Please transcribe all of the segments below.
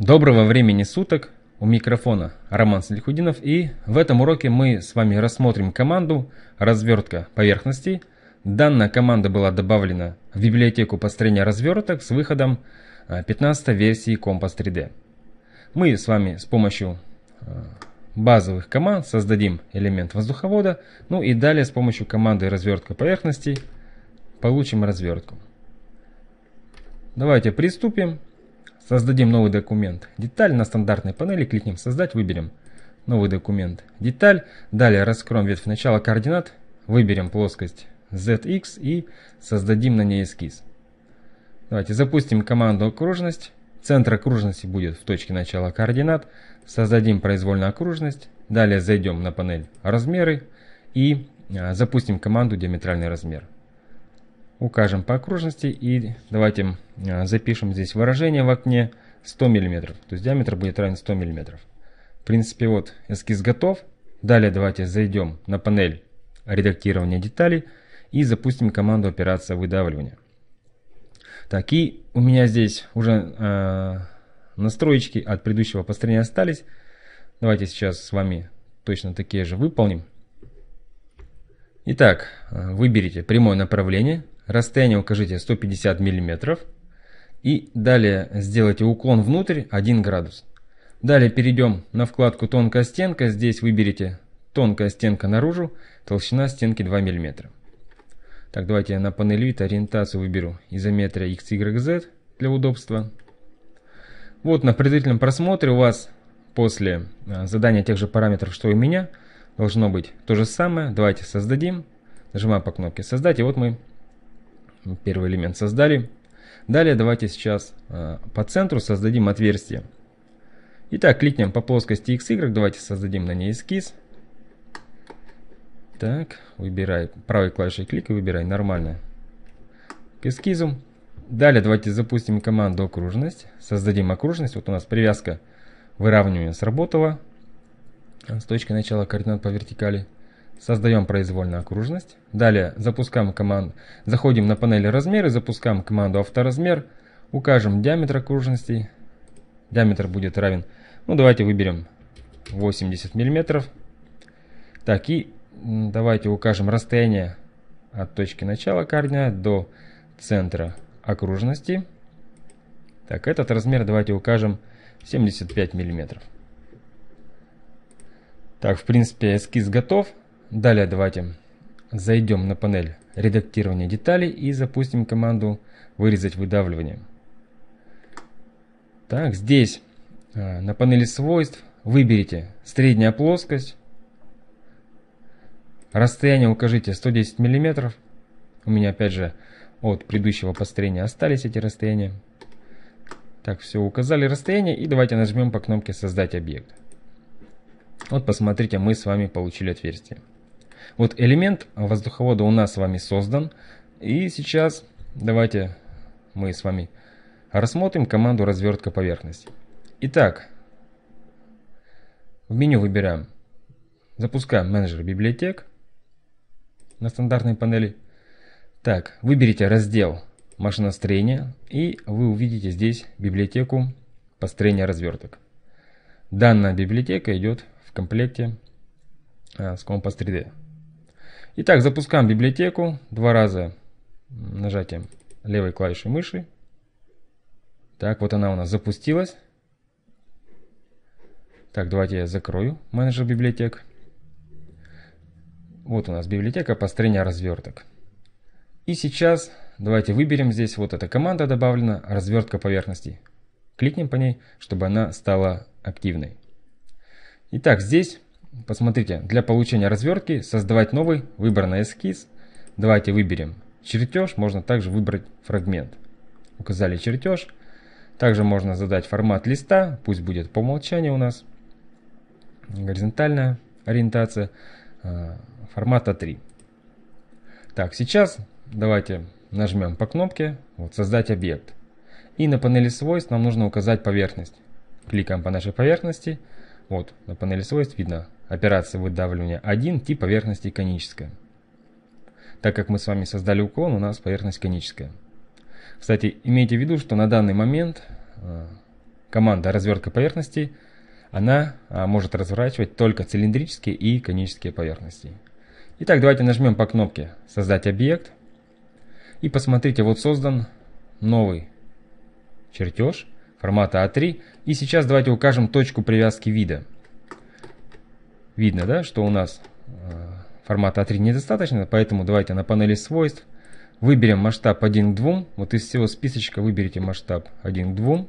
Доброго времени суток! У микрофона Роман Сельхудинов и в этом уроке мы с вами рассмотрим команду «Развертка поверхностей». Данная команда была добавлена в библиотеку построения разверток с выходом 15 а, версии Compass 3D. Мы с вами с помощью а, базовых команд создадим элемент воздуховода, ну и далее с помощью команды «Развертка поверхностей» получим развертку. Давайте приступим. Создадим новый документ. Деталь на стандартной панели кликнем «Создать», выберем «Новый документ», «Деталь», далее раскроем ветвь начала координат, выберем плоскость ZX и создадим на ней эскиз. Давайте запустим команду «Окружность». Центр окружности будет в точке начала координат. Создадим произвольную окружность. Далее зайдем на панель «Размеры» и а, запустим команду «Диаметральный размер» укажем по окружности и давайте а, запишем здесь выражение в окне 100 мм. То есть диаметр будет равен 100 мм. В принципе, вот эскиз готов. Далее давайте зайдем на панель редактирования деталей и запустим команду операция выдавливания. Так, и у меня здесь уже э, а, настроечки от предыдущего построения остались. Давайте сейчас с вами точно такие же выполним. Итак, а, выберите прямое направление, расстояние укажите 150 миллиметров и далее сделайте уклон внутрь 1 градус. Далее перейдем на вкладку «Тонкая стенка», здесь выберите «Тонкая стенка наружу», толщина стенки 2 миллиметра. Так, давайте я на панель вид ориентацию выберу изометрия X Y Z для удобства. Вот на предварительном просмотре у вас после а, задания тех же параметров, что и у меня, должно быть то же самое. Давайте создадим. Нажимаем по кнопке «Создать», и вот мы Первый элемент создали. Далее давайте сейчас э, по центру создадим отверстие. Итак, кликнем по плоскости XY, давайте создадим на ней эскиз. Так, выбирай правой клавишей клик и выбирай нормальное. К эскизу. Далее давайте запустим команду окружность. Создадим окружность. Вот у нас привязка выравнивания сработала. С точки начала координат по вертикали. Создаем произвольную окружность. Далее запускаем команду. Заходим на панель размеры, запускаем команду авторазмер. Укажем диаметр окружности, Диаметр будет равен. Ну давайте выберем 80 миллиметров, Так и давайте укажем расстояние от точки начала координат до центра окружности. Так, этот размер давайте укажем 75 миллиметров. Так, в принципе, эскиз готов. Далее давайте зайдем на панель редактирования деталей и запустим команду вырезать выдавливание. Так, здесь э, на панели свойств выберите средняя плоскость, расстояние укажите 110 мм, у меня опять же от предыдущего построения остались эти расстояния. Так, все, указали расстояние и давайте нажмем по кнопке «Создать объект». Вот посмотрите, мы с вами получили отверстие. Вот элемент воздуховода у нас с вами создан. И сейчас давайте мы с вами рассмотрим команду развертка поверхности. Итак, в меню выбираем. Запускаем менеджер библиотек на стандартной панели. Так, выберите раздел машиностроения и вы увидите здесь библиотеку построения разверток. Данная библиотека идет в комплекте а, с Compass 3D. Итак, запускаем библиотеку два раза нажатием левой клавиши мыши. Так, вот она у нас запустилась. Так, давайте я закрою менеджер библиотек. Вот у нас библиотека построения разверток. И сейчас давайте выберем здесь, вот эта команда добавлена, развертка поверхности. Кликнем по ней, чтобы она стала активной. Итак, здесь Посмотрите, для получения развертки создавать новый, выбранный эскиз. Давайте выберем чертеж, можно также выбрать фрагмент. Указали чертеж. Также можно задать формат листа, пусть будет по умолчанию у нас. Горизонтальная ориентация э, формата 3. Так, сейчас давайте нажмем по кнопке вот, «Создать объект». И на панели свойств нам нужно указать поверхность. Кликаем по нашей поверхности – вот, на панели свойств видно операция выдавливания 1, тип поверхности коническая. Так как мы с вами создали уклон, у нас поверхность коническая. Кстати, имейте в виду, что на данный момент э, команда развертка поверхностей, она а, может разворачивать только цилиндрические и конические поверхности. Итак, давайте нажмем по кнопке «Создать объект». И посмотрите, вот создан новый чертеж – формата А3. И сейчас давайте укажем точку привязки вида. Видно, да, что у нас э, формата А3 недостаточно, поэтому давайте на панели свойств выберем масштаб 1 к 2. Вот из всего списочка выберите масштаб 1 к 2.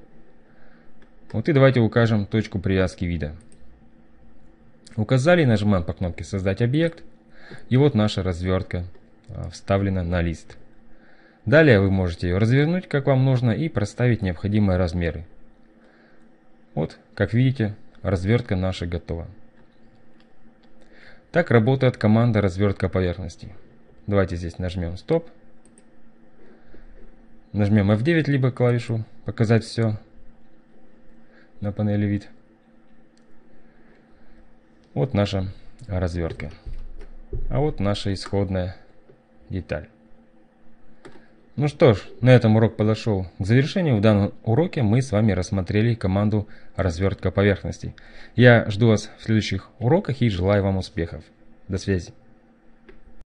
Вот и давайте укажем точку привязки вида. Указали, нажимаем по кнопке «Создать объект». И вот наша развертка э, вставлена на лист. Далее вы можете ее развернуть, как вам нужно, и проставить необходимые размеры. Вот, как видите, развертка наша готова. Так работает команда развертка поверхности. Давайте здесь нажмем стоп. Нажмем F9, либо клавишу показать все на панели вид. Вот наша развертка. А вот наша исходная деталь. Ну что ж, на этом урок подошел к завершению. В данном уроке мы с вами рассмотрели команду «Развертка поверхностей». Я жду вас в следующих уроках и желаю вам успехов. До связи.